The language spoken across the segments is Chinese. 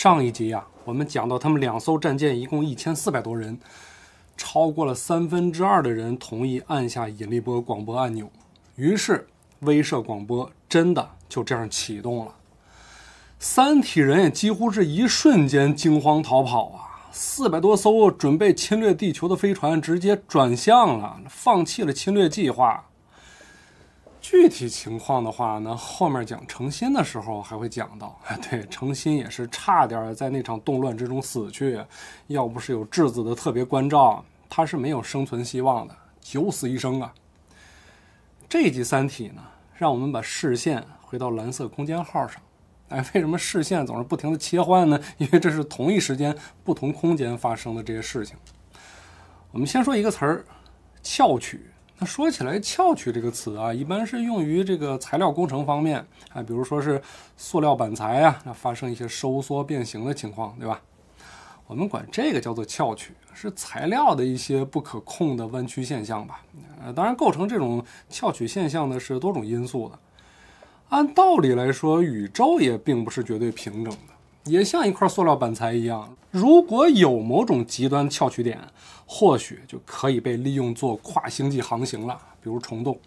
上一集啊，我们讲到他们两艘战舰一共一千四百多人，超过了三分之二的人同意按下引力波广播按钮，于是威慑广播真的就这样启动了。三体人也几乎是一瞬间惊慌逃跑啊！四百多艘准备侵略地球的飞船直接转向了，放弃了侵略计划。具体情况的话呢，后面讲诚心的时候还会讲到。对，诚心也是差点在那场动乱之中死去，要不是有质子的特别关照，他是没有生存希望的，九死一生啊。这集《三体》呢，让我们把视线回到蓝色空间号上。哎，为什么视线总是不停的切换呢？因为这是同一时间不同空间发生的这些事情。我们先说一个词儿，窃曲。那说起来，翘曲这个词啊，一般是用于这个材料工程方面啊，比如说是塑料板材啊，那发生一些收缩变形的情况，对吧？我们管这个叫做翘曲，是材料的一些不可控的弯曲现象吧。呃，当然，构成这种翘曲现象的是多种因素的。按道理来说，宇宙也并不是绝对平整的。也像一块塑料板材一样，如果有某种极端翘曲点，或许就可以被利用做跨星际航行了，比如虫洞。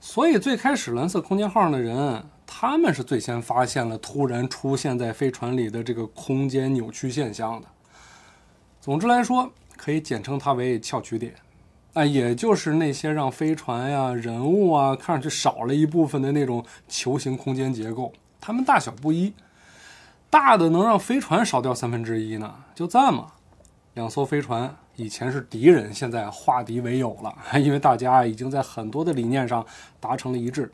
所以最开始蓝色空间号上的人，他们是最先发现了突然出现在飞船里的这个空间扭曲现象的。总之来说，可以简称它为翘曲点，啊，也就是那些让飞船呀、人物啊看上去少了一部分的那种球形空间结构，它们大小不一。大的能让飞船少掉三分之一呢？就这么，两艘飞船以前是敌人，现在化敌为友了，因为大家已经在很多的理念上达成了一致，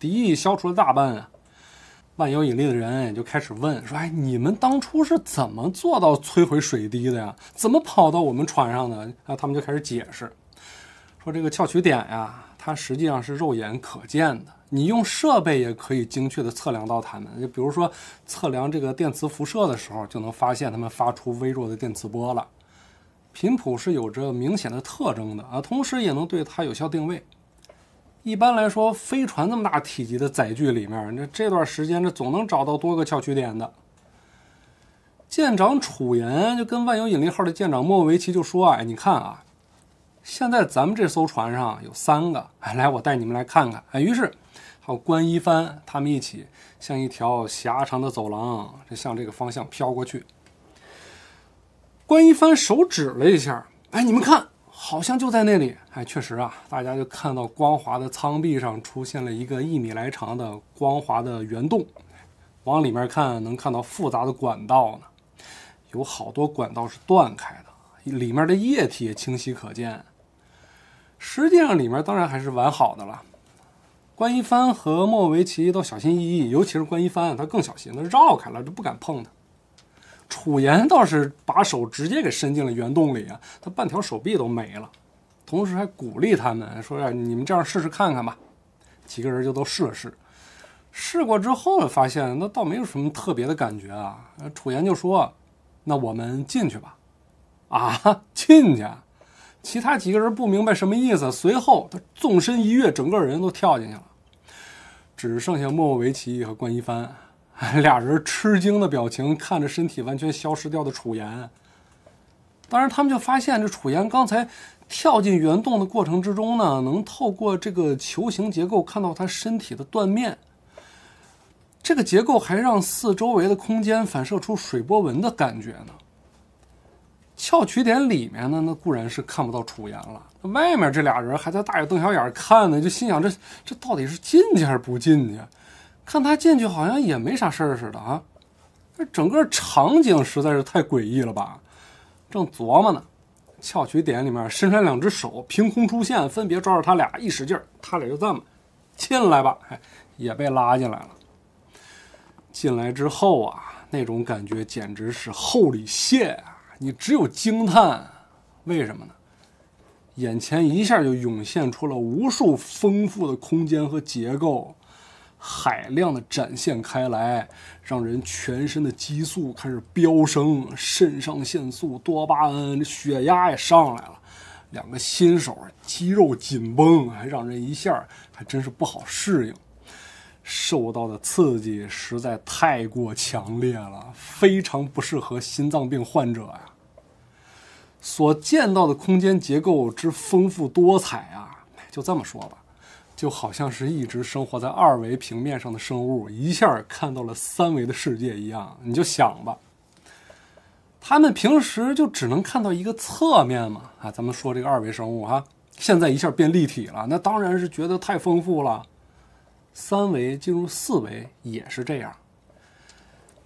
敌意消除了大半啊。万有引力的人也就开始问说：“哎，你们当初是怎么做到摧毁水滴的呀？怎么跑到我们船上的？”啊，他们就开始解释，说这个撬取点呀。它实际上是肉眼可见的，你用设备也可以精确的测量到它们。就比如说测量这个电磁辐射的时候，就能发现它们发出微弱的电磁波了。频谱是有着明显的特征的啊，同时也能对它有效定位。一般来说，飞船这么大体积的载具里面，那这段时间这总能找到多个翘曲点的。舰长楚岩就跟万有引力号的舰长莫维奇就说：“哎，你看啊。”现在咱们这艘船上有三个，来，我带你们来看看。哎，于是，还有关一帆他们一起，向一条狭长的走廊，就向这个方向飘过去。关一帆手指了一下，哎，你们看，好像就在那里。哎，确实啊，大家就看到光滑的舱壁上出现了一个一米来长的光滑的圆洞，往里面看能看到复杂的管道呢，有好多管道是断开的。里面的液体也清晰可见，实际上里面当然还是完好的了。关一帆和莫维奇都小心翼翼，尤其是关一帆，他更小心，他绕开了，就不敢碰它。楚言倒是把手直接给伸进了圆洞里，啊，他半条手臂都没了，同时还鼓励他们说：“你们这样试试看看吧。”几个人就都试了试，试过之后呢，发现那倒没有什么特别的感觉啊。楚言就说：“那我们进去吧。”啊，进 去！其他几个人不明白什么意思。随后他纵身一跃，整个人都跳进去了，只剩下莫莫维奇和关一帆 俩人吃惊的表情看着身体完全消失掉的楚岩。当然，他们就发现这楚岩刚才跳进圆洞的过程之中呢，能透过这个球形结构看到他身体的断面。这个结构还让四周围的空间反射出水波纹的感觉呢。翘曲点里面呢，那固然是看不到楚言了。外面这俩人还在大眼瞪小眼看呢，就心想：这这到底是进去还是不进去？看他进去好像也没啥事儿似的啊。这整个场景实在是太诡异了吧？正琢磨呢，翘曲点里面伸出两只手，凭空出现，分别抓住他俩，一使劲，他俩就这么进来吧，哎，也被拉进来了。进来之后啊，那种感觉简直是后里谢。你只有惊叹，为什么呢？眼前一下就涌现出了无数丰富的空间和结构，海量的展现开来，让人全身的激素开始飙升，肾上腺素、多巴胺，这血压也上来了。两个新手肌肉紧绷，还让人一下还真是不好适应。受到的刺激实在太过强烈了，非常不适合心脏病患者呀。所见到的空间结构之丰富多彩啊，就这么说吧，就好像是一直生活在二维平面上的生物，一下看到了三维的世界一样。你就想吧，他们平时就只能看到一个侧面嘛，啊，咱们说这个二维生物哈，现在一下变立体了，那当然是觉得太丰富了。三维进入四维也是这样，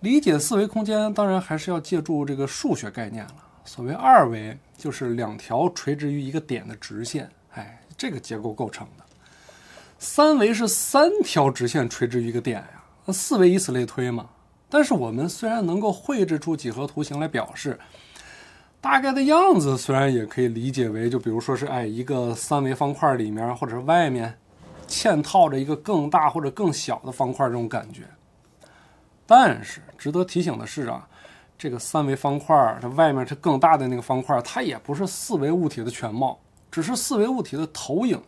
理解四维空间当然还是要借助这个数学概念了。所谓二维，就是两条垂直于一个点的直线，哎，这个结构构成的。三维是三条直线垂直于一个点呀，那四维以此类推嘛。但是我们虽然能够绘制出几何图形来表示，大概的样子，虽然也可以理解为，就比如说是哎，一个三维方块里面或者是外面。嵌套着一个更大或者更小的方块，这种感觉。但是值得提醒的是啊，这个三维方块，它外面它更大的那个方块，它也不是四维物体的全貌，只是四维物体的投影，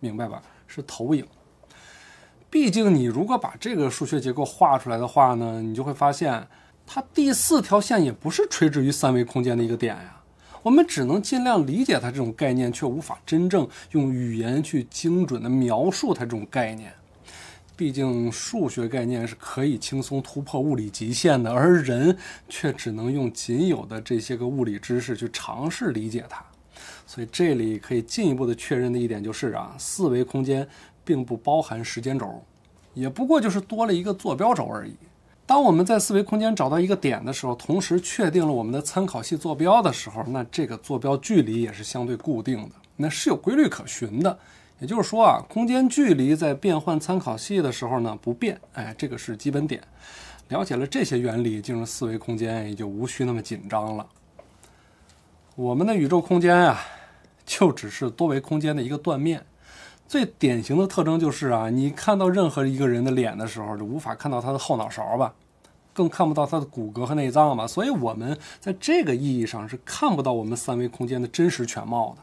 明白吧？是投影。毕竟你如果把这个数学结构画出来的话呢，你就会发现，它第四条线也不是垂直于三维空间的一个点呀。我们只能尽量理解它这种概念，却无法真正用语言去精准的描述它这种概念。毕竟数学概念是可以轻松突破物理极限的，而人却只能用仅有的这些个物理知识去尝试理解它。所以这里可以进一步的确认的一点就是啊，四维空间并不包含时间轴，也不过就是多了一个坐标轴而已。当我们在四维空间找到一个点的时候，同时确定了我们的参考系坐标的时候，那这个坐标距离也是相对固定的，那是有规律可循的。也就是说啊，空间距离在变换参考系的时候呢不变。哎，这个是基本点。了解了这些原理，进入四维空间也就无需那么紧张了。我们的宇宙空间啊，就只是多维空间的一个断面。最典型的特征就是啊，你看到任何一个人的脸的时候，就无法看到他的后脑勺吧。更看不到它的骨骼和内脏嘛，所以，我们在这个意义上是看不到我们三维空间的真实全貌的。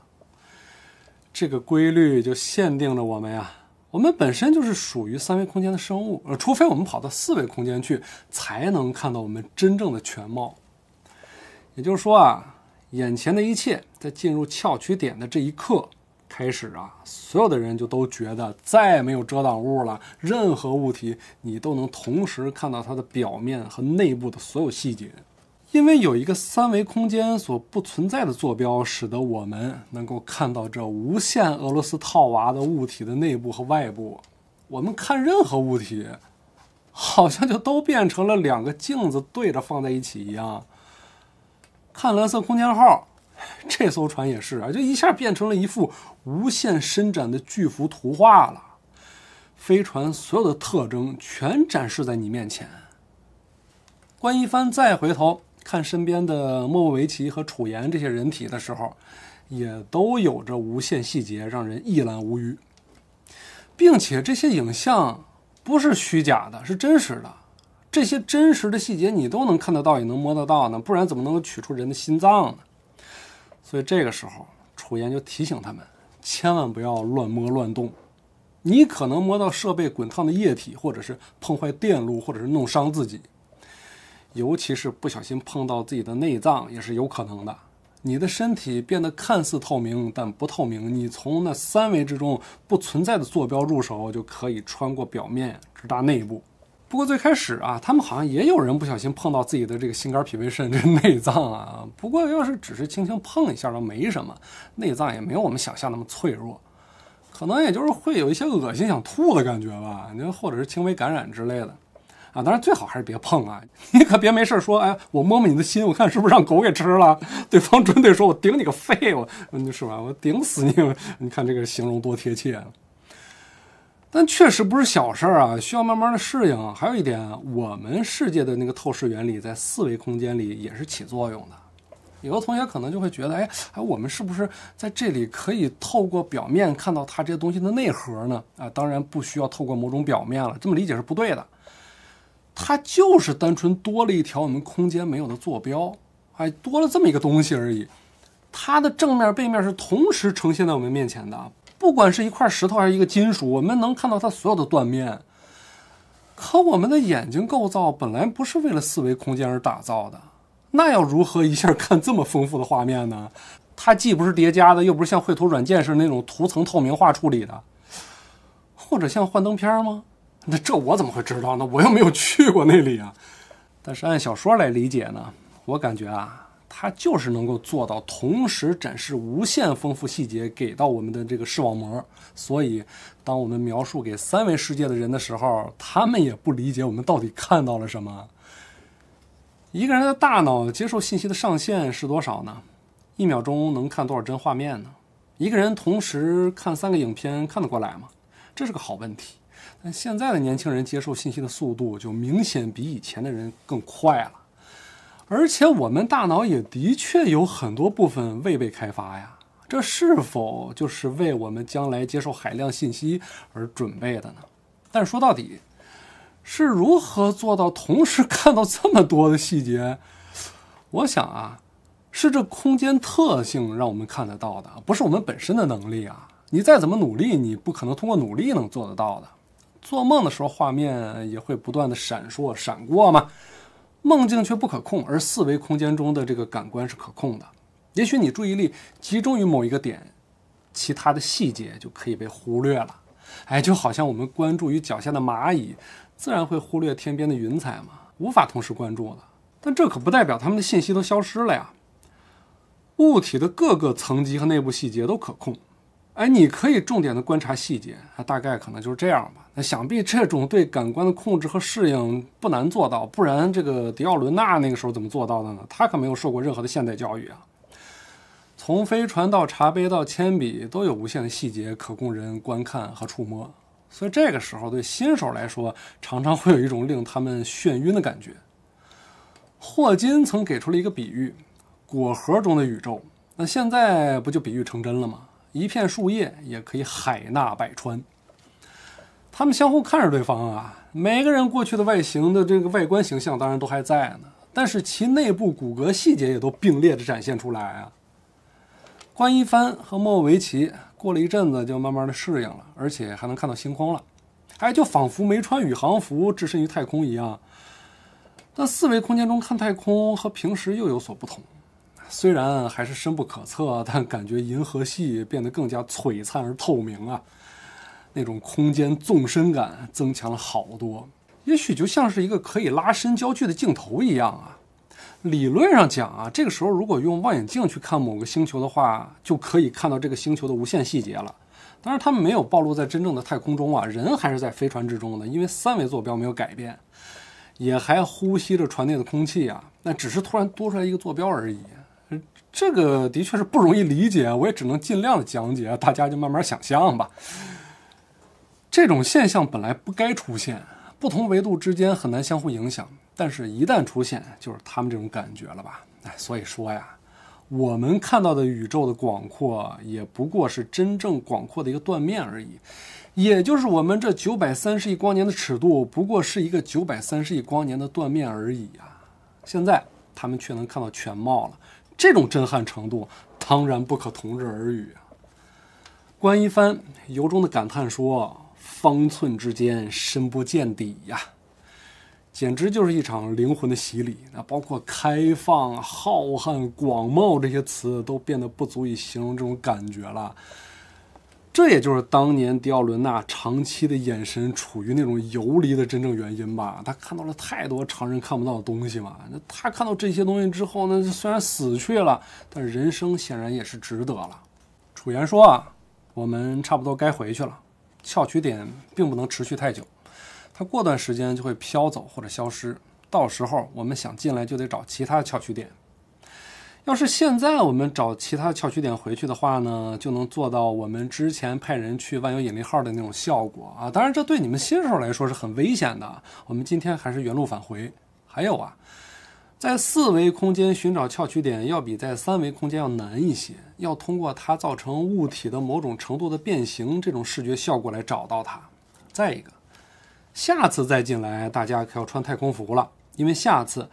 这个规律就限定着我们呀。我们本身就是属于三维空间的生物，呃，除非我们跑到四维空间去，才能看到我们真正的全貌。也就是说啊，眼前的一切在进入翘曲点的这一刻。开始啊，所有的人就都觉得再也没有遮挡物了。任何物体，你都能同时看到它的表面和内部的所有细节，因为有一个三维空间所不存在的坐标，使得我们能够看到这无限俄罗斯套娃的物体的内部和外部。我们看任何物体，好像就都变成了两个镜子对着放在一起一样。看蓝色空间号。这艘船也是啊，就一下变成了一幅无限伸展的巨幅图画了。飞船所有的特征全展示在你面前。关一帆再回头看身边的莫维奇和楚岩这些人体的时候，也都有着无限细节，让人一览无余。并且这些影像不是虚假的，是真实的。这些真实的细节你都能看得到，也能摸得到呢。不然怎么能够取出人的心脏呢？所以这个时候，楚岩就提醒他们，千万不要乱摸乱动，你可能摸到设备滚烫的液体，或者是碰坏电路，或者是弄伤自己，尤其是不小心碰到自己的内脏，也是有可能的。你的身体变得看似透明，但不透明，你从那三维之中不存在的坐标入手，就可以穿过表面直达内部。不过最开始啊，他们好像也有人不小心碰到自己的这个心肝脾胃肾这内脏啊。不过要是只是轻轻碰一下，倒没什么，内脏也没有我们想象那么脆弱，可能也就是会有一些恶心想吐的感觉吧，就或者是轻微感染之类的啊。当然最好还是别碰啊，你可别没事说，哎，我摸摸你的心，我看是不是让狗给吃了。对方准得说我顶你个肺，我，是吧？我顶死你，你看这个形容多贴切但确实不是小事儿啊，需要慢慢的适应。还有一点，我们世界的那个透视原理在四维空间里也是起作用的。有的同学可能就会觉得，哎哎，我们是不是在这里可以透过表面看到它这个东西的内核呢？啊，当然不需要透过某种表面了，这么理解是不对的。它就是单纯多了一条我们空间没有的坐标，哎，多了这么一个东西而已。它的正面、背面是同时呈现在我们面前的。不管是一块石头还是一个金属，我们能看到它所有的断面。可我们的眼睛构造本来不是为了四维空间而打造的，那要如何一下看这么丰富的画面呢？它既不是叠加的，又不是像绘图软件似的那种图层透明化处理的，或者像幻灯片吗？那这我怎么会知道呢？我又没有去过那里啊。但是按小说来理解呢，我感觉啊。它就是能够做到同时展示无限丰富细节给到我们的这个视网膜，所以当我们描述给三维世界的人的时候，他们也不理解我们到底看到了什么。一个人的大脑接受信息的上限是多少呢？一秒钟能看多少帧画面呢？一个人同时看三个影片看得过来吗？这是个好问题。但现在的年轻人接受信息的速度就明显比以前的人更快了。而且我们大脑也的确有很多部分未被开发呀，这是否就是为我们将来接受海量信息而准备的呢？但说到底，是如何做到同时看到这么多的细节？我想啊，是这空间特性让我们看得到的，不是我们本身的能力啊。你再怎么努力，你不可能通过努力能做得到的。做梦的时候，画面也会不断的闪烁、闪过嘛。梦境却不可控，而四维空间中的这个感官是可控的。也许你注意力集中于某一个点，其他的细节就可以被忽略了。哎，就好像我们关注于脚下的蚂蚁，自然会忽略天边的云彩嘛，无法同时关注的。但这可不代表他们的信息都消失了呀。物体的各个层级和内部细节都可控。哎，你可以重点的观察细节，啊，大概可能就是这样吧。那想必这种对感官的控制和适应不难做到，不然这个迪奥伦纳那个时候怎么做到的呢？他可没有受过任何的现代教育啊。从飞船到茶杯到铅笔，都有无限的细节可供人观看和触摸，所以这个时候对新手来说，常常会有一种令他们眩晕的感觉。霍金曾给出了一个比喻：果核中的宇宙。那现在不就比喻成真了吗？一片树叶也可以海纳百川。他们相互看着对方啊，每个人过去的外形的这个外观形象当然都还在呢，但是其内部骨骼细节也都并列着展现出来啊。关一帆和莫维奇过了一阵子就慢慢的适应了，而且还能看到星空了，哎，就仿佛没穿宇航服置身于太空一样。在四维空间中看太空和平时又有所不同。虽然还是深不可测，但感觉银河系变得更加璀璨而透明啊！那种空间纵深感增强了好多，也许就像是一个可以拉伸焦距的镜头一样啊！理论上讲啊，这个时候如果用望远镜去看某个星球的话，就可以看到这个星球的无限细节了。当然，他们没有暴露在真正的太空中啊，人还是在飞船之中的，因为三维坐标没有改变，也还呼吸着船内的空气啊。那只是突然多出来一个坐标而已。这个的确是不容易理解，我也只能尽量的讲解，大家就慢慢想象吧。这种现象本来不该出现，不同维度之间很难相互影响，但是一旦出现，就是他们这种感觉了吧？哎，所以说呀，我们看到的宇宙的广阔，也不过是真正广阔的一个断面而已，也就是我们这九百三十亿光年的尺度，不过是一个九百三十亿光年的断面而已啊！现在他们却能看到全貌了。这种震撼程度当然不可同日而语啊！关一帆由衷地感叹说：“方寸之间深不见底呀，简直就是一场灵魂的洗礼。那包括开放、浩瀚、广袤这些词，都变得不足以形容这种感觉了。”这也就是当年迪奥伦娜长期的眼神处于那种游离的真正原因吧？她看到了太多常人看不到的东西嘛。那她看到这些东西之后呢，虽然死去了，但人生显然也是值得了。楚言说啊，我们差不多该回去了。翘取点并不能持续太久，它过段时间就会飘走或者消失。到时候我们想进来就得找其他翘取点。要是现在我们找其他翘曲点回去的话呢，就能做到我们之前派人去万有引力号的那种效果啊！当然，这对你们新手来说是很危险的。我们今天还是原路返回。还有啊，在四维空间寻找翘曲点要比在三维空间要难一些，要通过它造成物体的某种程度的变形这种视觉效果来找到它。再一个，下次再进来，大家可要穿太空服了，因为下次。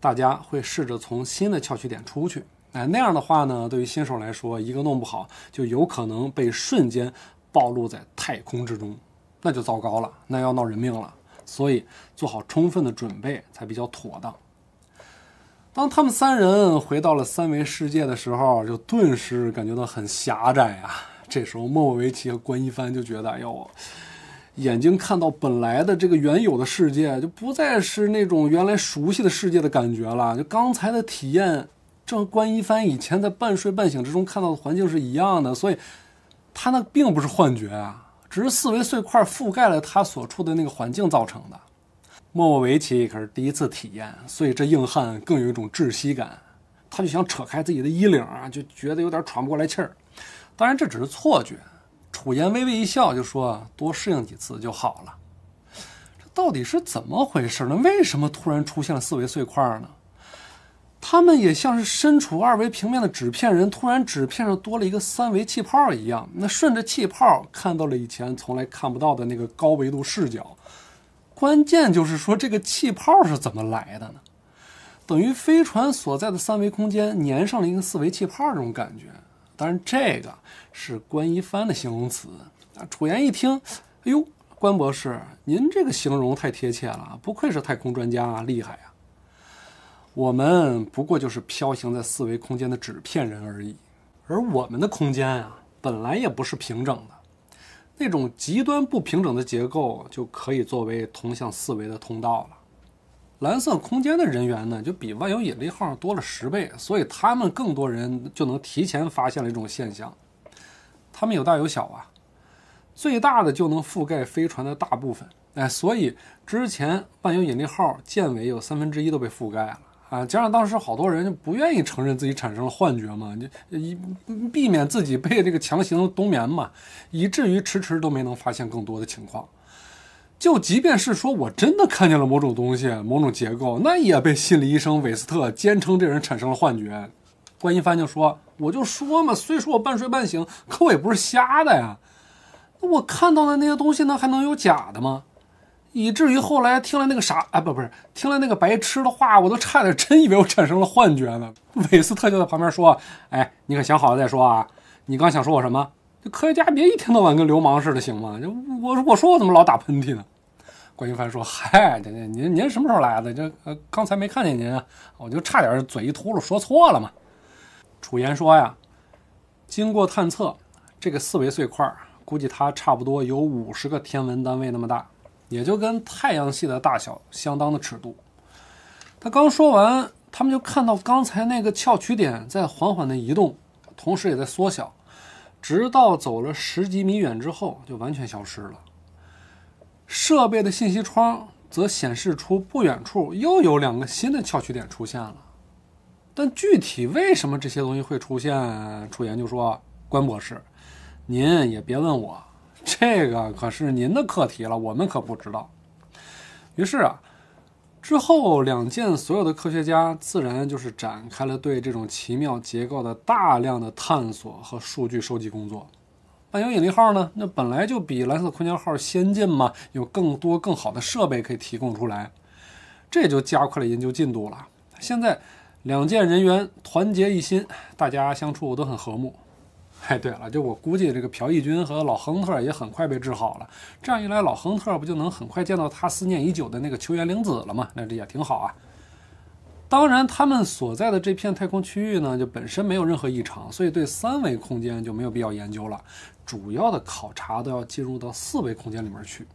大家会试着从新的翘取点出去，哎，那样的话呢，对于新手来说，一个弄不好就有可能被瞬间暴露在太空之中，那就糟糕了，那要闹人命了。所以做好充分的准备才比较妥当。当他们三人回到了三维世界的时候，就顿时感觉到很狭窄啊。这时候莫维奇和关一帆就觉得，哎呦眼睛看到本来的这个原有的世界，就不再是那种原来熟悉的世界的感觉了。就刚才的体验，正关一帆以前在半睡半醒之中看到的环境是一样的，所以他那并不是幻觉啊，只是四维碎块覆盖了他所处的那个环境造成的。莫莫维奇可是第一次体验，所以这硬汉更有一种窒息感，他就想扯开自己的衣领啊，就觉得有点喘不过来气儿。当然，这只是错觉。楚言微微一笑，就说：“多适应几次就好了。”这到底是怎么回事？呢？为什么突然出现了四维碎块呢？他们也像是身处二维平面的纸片人，突然纸片上多了一个三维气泡一样，那顺着气泡看到了以前从来看不到的那个高维度视角。关键就是说，这个气泡是怎么来的呢？等于飞船所在的三维空间粘上了一个四维气泡，这种感觉。当然，这个是关一帆的形容词。楚言一听，哎呦，关博士，您这个形容太贴切了，不愧是太空专家，厉害呀！我们不过就是飘行在四维空间的纸片人而已，而我们的空间啊，本来也不是平整的，那种极端不平整的结构就可以作为同向四维的通道了。蓝色空间的人员呢，就比万有引力号多了十倍，所以他们更多人就能提前发现了这种现象。他们有大有小啊，最大的就能覆盖飞船的大部分。哎，所以之前万有引力号舰尾有三分之一都被覆盖了啊。加上当时好多人就不愿意承认自己产生了幻觉嘛，就一避免自己被这个强行冬眠嘛，以至于迟迟都没能发现更多的情况。就即便是说我真的看见了某种东西、某种结构，那也被心理医生韦斯特坚称这人产生了幻觉。关一帆就说：“我就说嘛，虽说我半睡半醒，可我也不是瞎的呀。那我看到的那些东西呢，还能有假的吗？以至于后来听了那个啥，啊，不不是听了那个白痴的话，我都差点真以为我产生了幻觉呢。”韦斯特就在旁边说：‘哎，你可想好了再说啊。’你刚想说我什么？”这科学家别一天到晚跟流氓似的，行吗？就我我说我怎么老打喷嚏呢？关云帆说：“嗨，您您您什么时候来的？这呃刚才没看见您，啊，我就差点嘴一秃噜说错了嘛。”楚言说：“呀，经过探测，这个四维碎块估计它差不多有五十个天文单位那么大，也就跟太阳系的大小相当的尺度。”他刚说完，他们就看到刚才那个翘曲点在缓缓的移动，同时也在缩小。直到走了十几米远之后，就完全消失了。设备的信息窗则显示出不远处又有两个新的翘取点出现了。但具体为什么这些东西会出现，楚研就说：“关博士，您也别问我，这个可是您的课题了，我们可不知道。”于是啊。之后，两舰所有的科学家自然就是展开了对这种奇妙结构的大量的探索和数据收集工作。万有引力号呢，那本来就比蓝色空间号先进嘛，有更多更好的设备可以提供出来，这也就加快了研究进度了。现在，两舰人员团结一心，大家相处都很和睦。哎，对了，就我估计，这个朴义军和老亨特也很快被治好了。这样一来，老亨特不就能很快见到他思念已久的那个球员玲子了吗？那这也挺好啊。当然，他们所在的这片太空区域呢，就本身没有任何异常，所以对三维空间就没有必要研究了。主要的考察都要进入到四维空间里面去。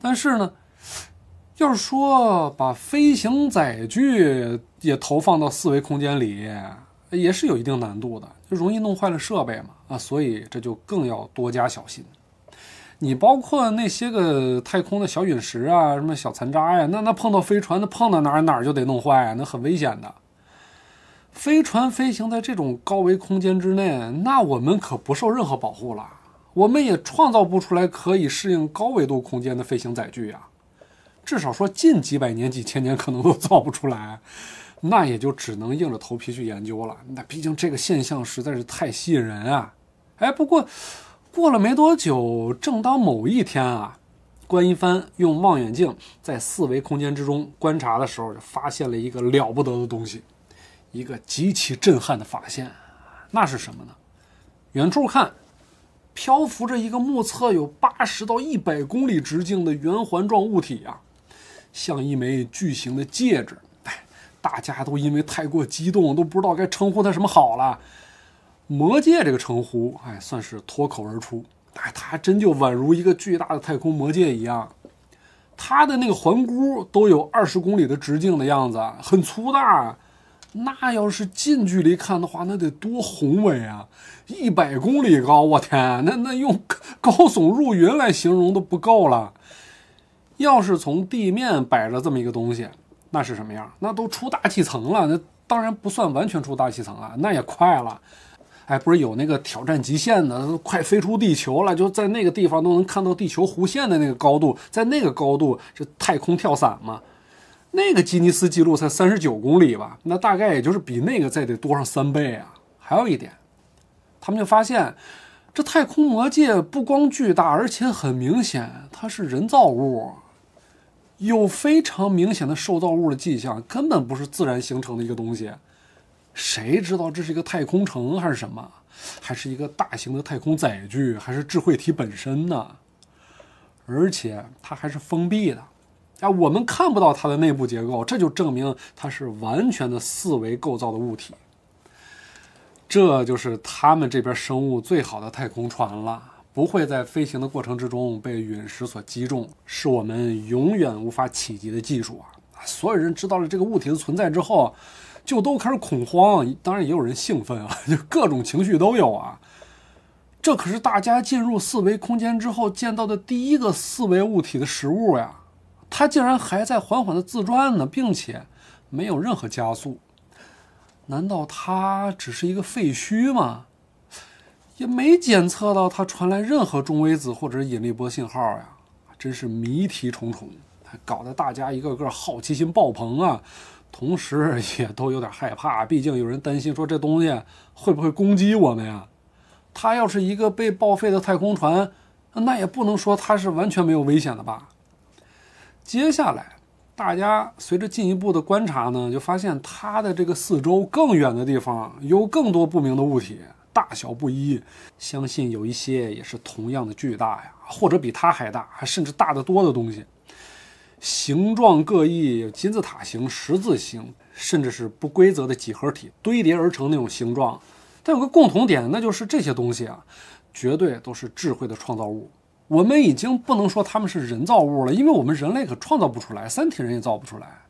但是呢，要是说把飞行载具也投放到四维空间里，也是有一定难度的，就容易弄坏了设备嘛啊，所以这就更要多加小心。你包括那些个太空的小陨石啊，什么小残渣呀，那那碰到飞船，那碰到哪儿哪儿就得弄坏，那很危险的。飞船飞行在这种高维空间之内，那我们可不受任何保护了，我们也创造不出来可以适应高维度空间的飞行载具呀，至少说近几百年几千年可能都造不出来。那也就只能硬着头皮去研究了。那毕竟这个现象实在是太吸引人啊！哎，不过过了没多久，正当某一天啊，关一帆用望远镜在四维空间之中观察的时候，就发现了一个了不得的东西，一个极其震撼的发现。那是什么呢？远处看，漂浮着一个目测有八十到一百公里直径的圆环状物体啊，像一枚巨型的戒指。大家都因为太过激动，都不知道该称呼他什么好了。魔界这个称呼，哎，算是脱口而出。哎，它还真就宛如一个巨大的太空魔界一样，他的那个环箍都有二十公里的直径的样子，很粗大。那要是近距离看的话，那得多宏伟啊！一百公里高，我天，那那用高耸入云来形容都不够了。要是从地面摆着这么一个东西。那是什么样？那都出大气层了，那当然不算完全出大气层啊，那也快了。哎，不是有那个挑战极限的，快飞出地球了，就在那个地方都能看到地球弧线的那个高度，在那个高度就太空跳伞嘛。那个吉尼斯纪录才三十九公里吧？那大概也就是比那个再得多上三倍啊。还有一点，他们就发现，这太空魔界不光巨大，而且很明显它是人造物。有非常明显的受造物的迹象，根本不是自然形成的一个东西。谁知道这是一个太空城还是什么？还是一个大型的太空载具，还是智慧体本身呢？而且它还是封闭的，啊，我们看不到它的内部结构，这就证明它是完全的四维构造的物体。这就是他们这边生物最好的太空船了。不会在飞行的过程之中被陨石所击中，是我们永远无法企及的技术啊！所有人知道了这个物体的存在之后，就都开始恐慌，当然也有人兴奋啊，就各种情绪都有啊。这可是大家进入四维空间之后见到的第一个四维物体的实物呀！它竟然还在缓缓的自转呢，并且没有任何加速，难道它只是一个废墟吗？也没检测到它传来任何中微子或者引力波信号呀，真是谜题重重，搞得大家一个个好奇心爆棚啊，同时也都有点害怕，毕竟有人担心说这东西会不会攻击我们呀？它要是一个被报废的太空船，那也不能说它是完全没有危险的吧。接下来，大家随着进一步的观察呢，就发现它的这个四周更远的地方有更多不明的物体。大小不一，相信有一些也是同样的巨大呀，或者比它还大，甚至大得多的东西。形状各异，金字塔形、十字形，甚至是不规则的几何体堆叠而成那种形状。但有个共同点，那就是这些东西啊，绝对都是智慧的创造物。我们已经不能说他们是人造物了，因为我们人类可创造不出来，三体人也造不出来。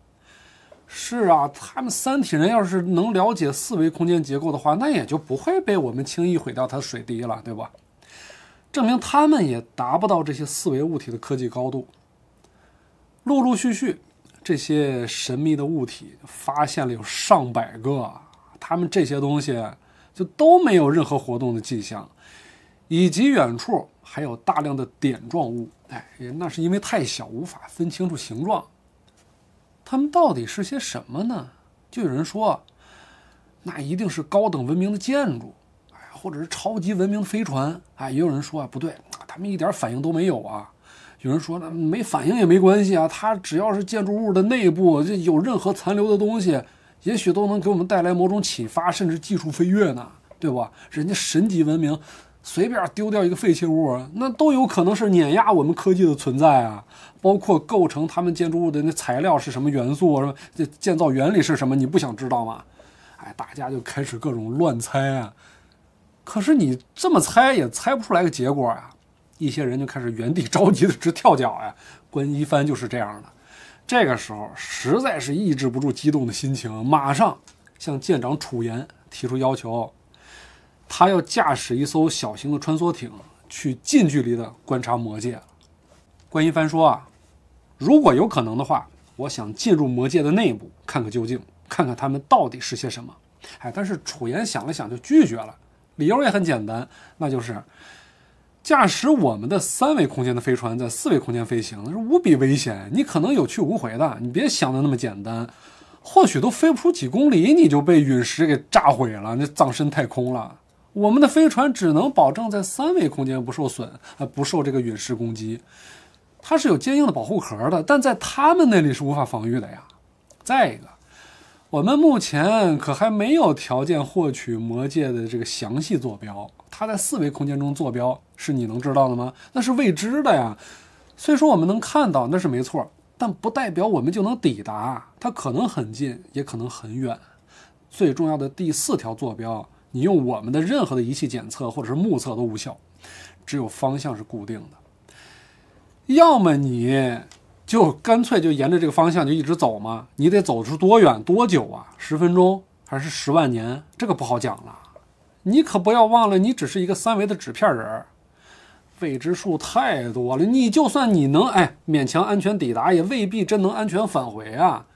是啊，他们三体人要是能了解四维空间结构的话，那也就不会被我们轻易毁掉它水滴了，对吧？证明他们也达不到这些四维物体的科技高度。陆陆续续，这些神秘的物体发现了有上百个，他们这些东西就都没有任何活动的迹象，以及远处还有大量的点状物，哎，那是因为太小无法分清楚形状。他们到底是些什么呢？就有人说，那一定是高等文明的建筑，哎，或者是超级文明的飞船，哎，也有人说啊，不对，他们一点反应都没有啊。有人说呢，没反应也没关系啊，他只要是建筑物的内部，这有任何残留的东西，也许都能给我们带来某种启发，甚至技术飞跃呢，对吧？人家神级文明。随便丢掉一个废弃物，那都有可能是碾压我们科技的存在啊！包括构成他们建筑物的那材料是什么元素什么这建造原理是什么？你不想知道吗？哎，大家就开始各种乱猜啊！可是你这么猜也猜不出来个结果啊！一些人就开始原地着急的直跳脚呀！关一帆就是这样的，这个时候实在是抑制不住激动的心情，马上向舰长楚言提出要求。他要驾驶一艘小型的穿梭艇去近距离的观察魔界。关一帆说：“啊，如果有可能的话，我想进入魔界的内部看个究竟，看看他们到底是些什么。”哎，但是楚言想了想就拒绝了，理由也很简单，那就是驾驶我们的三维空间的飞船在四维空间飞行是无比危险，你可能有去无回的。你别想的那么简单，或许都飞不出几公里，你就被陨石给炸毁了，那葬身太空了。我们的飞船只能保证在三维空间不受损，啊，不受这个陨石攻击，它是有坚硬的保护壳的，但在他们那里是无法防御的呀。再一个，我们目前可还没有条件获取魔界的这个详细坐标，它在四维空间中坐标是你能知道的吗？那是未知的呀。虽说我们能看到，那是没错，但不代表我们就能抵达，它可能很近，也可能很远。最重要的第四条坐标。你用我们的任何的仪器检测或者是目测都无效，只有方向是固定的。要么你就干脆就沿着这个方向就一直走嘛，你得走出多远多久啊？十分钟还是十万年？这个不好讲了。你可不要忘了，你只是一个三维的纸片人儿，未知数太多了。你就算你能哎勉强安全抵达，也未必真能安全返回啊。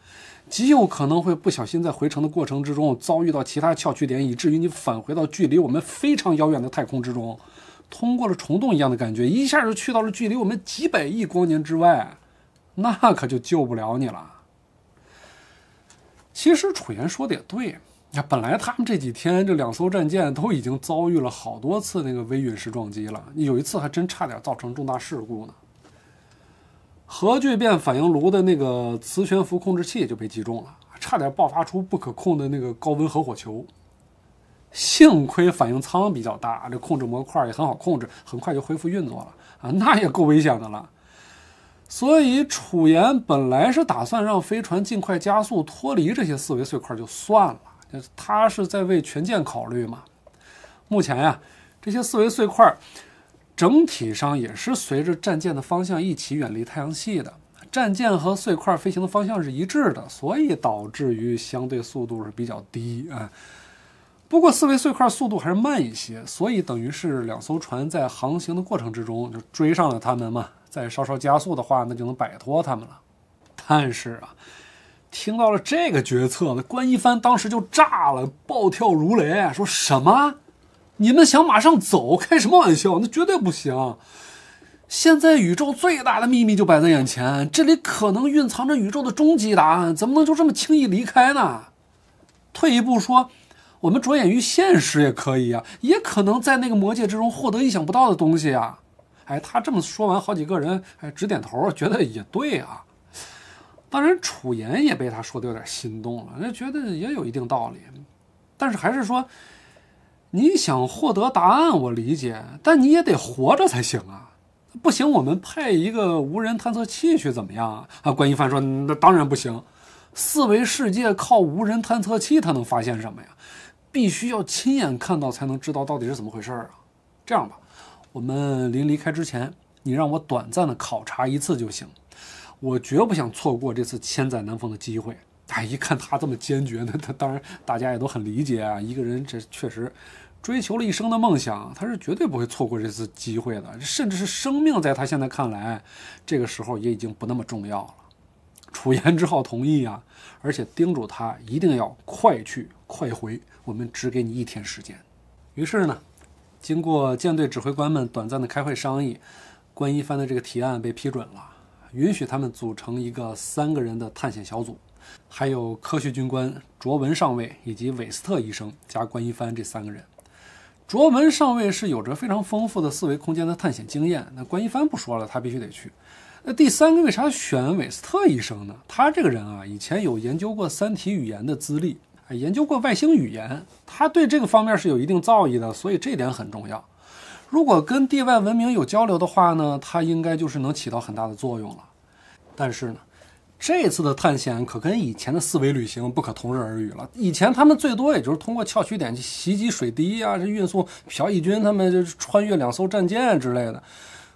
极有可能会不小心在回程的过程之中遭遇到其他翘曲点，以至于你返回到距离我们非常遥远的太空之中，通过了虫洞一样的感觉，一下就去到了距离我们几百亿光年之外，那可就救不了你了。其实楚言说的也对，那本来他们这几天这两艘战舰都已经遭遇了好多次那个微陨石撞击了，有一次还真差点造成重大事故呢。核聚变反应炉的那个磁悬浮控制器就被击中了，差点爆发出不可控的那个高温核火球。幸亏反应舱比较大，这控制模块也很好控制，很快就恢复运作了啊，那也够危险的了。所以楚岩本来是打算让飞船尽快加速脱离这些四维碎块就算了，他是在为全舰考虑嘛。目前呀，这些四维碎块。整体上也是随着战舰的方向一起远离太阳系的，战舰和碎块飞行的方向是一致的，所以导致于相对速度是比较低啊。不过四维碎块速度还是慢一些，所以等于是两艘船在航行的过程之中就追上了他们嘛。再稍稍加速的话，那就能摆脱他们了。但是啊，听到了这个决策，关一帆当时就炸了，暴跳如雷，说什么？你们想马上走？开什么玩笑？那绝对不行！现在宇宙最大的秘密就摆在眼前，这里可能蕴藏着宇宙的终极答案，怎么能就这么轻易离开呢？退一步说，我们着眼于现实也可以啊，也可能在那个魔界之中获得意想不到的东西啊！哎，他这么说完，好几个人哎直点头，觉得也对啊。当然，楚言也被他说的有点心动了，那觉得也有一定道理，但是还是说。你想获得答案，我理解，但你也得活着才行啊！不行，我们派一个无人探测器去，怎么样？啊，关一帆说：“那当然不行，四维世界靠无人探测器，它能发现什么呀？必须要亲眼看到，才能知道到底是怎么回事啊！这样吧，我们临离开之前，你让我短暂的考察一次就行，我绝不想错过这次千载难逢的机会。”哎，一看他这么坚决，那他当然大家也都很理解啊。一个人这确实追求了一生的梦想，他是绝对不会错过这次机会的，甚至是生命，在他现在看来，这个时候也已经不那么重要了。楚言只好同意啊，而且叮嘱他一定要快去快回，我们只给你一天时间。于是呢，经过舰队指挥官们短暂的开会商议，关一帆的这个提案被批准了，允许他们组成一个三个人的探险小组。还有科学军官卓文上尉以及韦斯特医生加关一帆这三个人。卓文上尉是有着非常丰富的四维空间的探险经验。那关一帆不说了，他必须得去。那第三个为啥选韦斯特医生呢？他这个人啊，以前有研究过三体语言的资历，研究过外星语言，他对这个方面是有一定造诣的，所以这点很重要。如果跟地外文明有交流的话呢，他应该就是能起到很大的作用了。但是呢？这次的探险可跟以前的四维旅行不可同日而语了。以前他们最多也就是通过翘曲点去袭击水滴啊，这运送朴义军他们就是穿越两艘战舰啊之类的。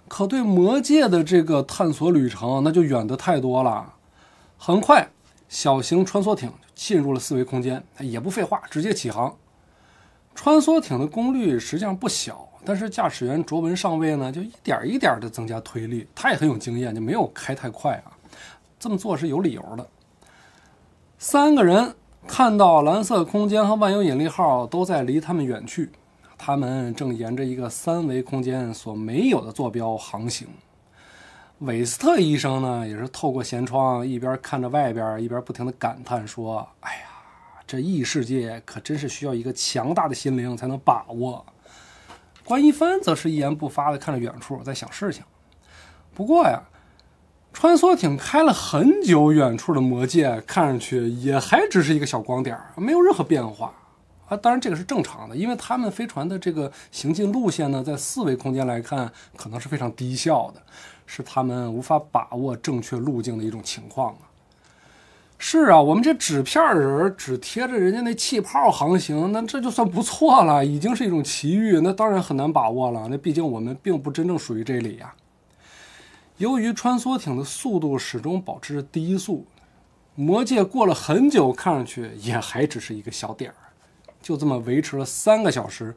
可对魔界的这个探索旅程，那就远得太多了。很快，小型穿梭艇就进入了四维空间，也不废话，直接起航。穿梭艇的功率实际上不小，但是驾驶员卓文上尉呢，就一点一点地增加推力。他也很有经验，就没有开太快啊。这么做是有理由的。三个人看到蓝色空间和万有引力号都在离他们远去，他们正沿着一个三维空间所没有的坐标航行。韦斯特医生呢，也是透过舷窗一边看着外边，一边不停的感叹说：“哎呀，这异世界可真是需要一个强大的心灵才能把握。”关一帆则是一言不发的看着远处，在想事情。不过呀。穿梭艇开了很久，远处的魔界看上去也还只是一个小光点，没有任何变化啊！当然，这个是正常的，因为他们飞船的这个行进路线呢，在四维空间来看，可能是非常低效的，是他们无法把握正确路径的一种情况啊。是啊，我们这纸片人只贴着人家那气泡航行，那这就算不错了，已经是一种奇遇，那当然很难把握了。那毕竟我们并不真正属于这里呀。由于穿梭艇的速度始终保持着低速，魔界过了很久，看上去也还只是一个小点儿，就这么维持了三个小时，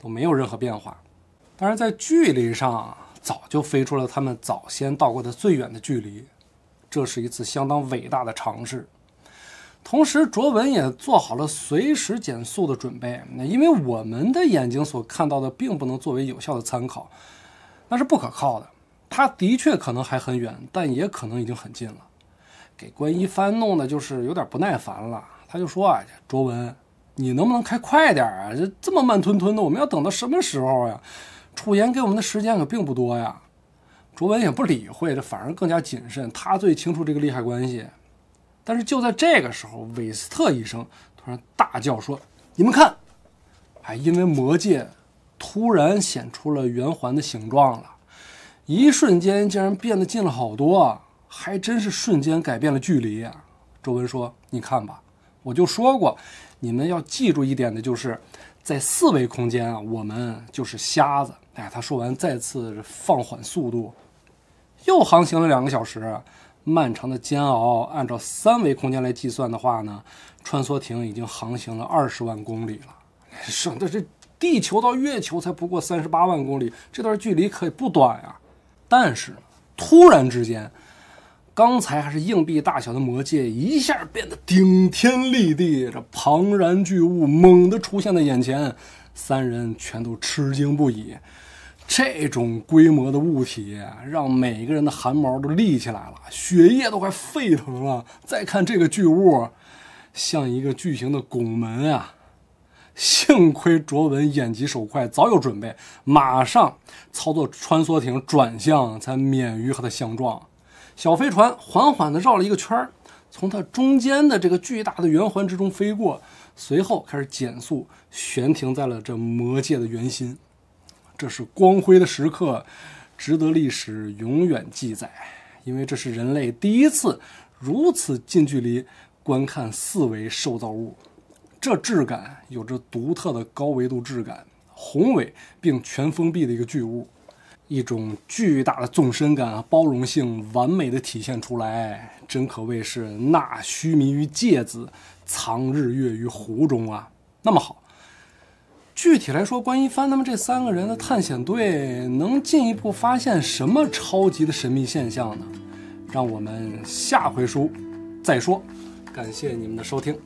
都没有任何变化。当然，在距离上早就飞出了他们早先到过的最远的距离，这是一次相当伟大的尝试。同时，卓文也做好了随时减速的准备，那因为我们的眼睛所看到的并不能作为有效的参考，那是不可靠的。他的确可能还很远，但也可能已经很近了。给关一帆弄的就是有点不耐烦了，他就说：“啊，卓文，你能不能开快点啊？这这么慢吞吞的，我们要等到什么时候呀？楚言给我们的时间可并不多呀。”卓文也不理会这反而更加谨慎。他最清楚这个利害关系。但是就在这个时候，韦斯特医生突然大叫说：“你们看，哎，因为魔戒突然显出了圆环的形状了。”一瞬间竟然变得近了好多，还真是瞬间改变了距离。周文说：“你看吧，我就说过，你们要记住一点的就是，在四维空间啊，我们就是瞎子。”哎，他说完再次放缓速度，又航行了两个小时。漫长的煎熬，按照三维空间来计算的话呢，穿梭艇已经航行了二十万公里了。省得这地球到月球才不过三十八万公里，这段距离可不短呀。但是，突然之间，刚才还是硬币大小的魔戒，一下变得顶天立地，这庞然巨物猛地出现在眼前，三人全都吃惊不已。这种规模的物体，让每个人的汗毛都立起来了，血液都快沸腾了。再看这个巨物，像一个巨型的拱门啊！幸亏卓文眼疾手快，早有准备，马上操作穿梭艇转向，才免于和他相撞。小飞船缓缓地绕了一个圈儿，从它中间的这个巨大的圆环之中飞过，随后开始减速，悬停在了这魔界的圆心。这是光辉的时刻，值得历史永远记载，因为这是人类第一次如此近距离观看四维受造物。这质感有着独特的高维度质感，宏伟并全封闭的一个巨屋，一种巨大的纵深感和包容性完美的体现出来，真可谓是纳须弥于芥子，藏日月于壶中啊！那么好，具体来说，关一帆他们这三个人的探险队能进一步发现什么超级的神秘现象呢？让我们下回书再说。感谢你们的收听。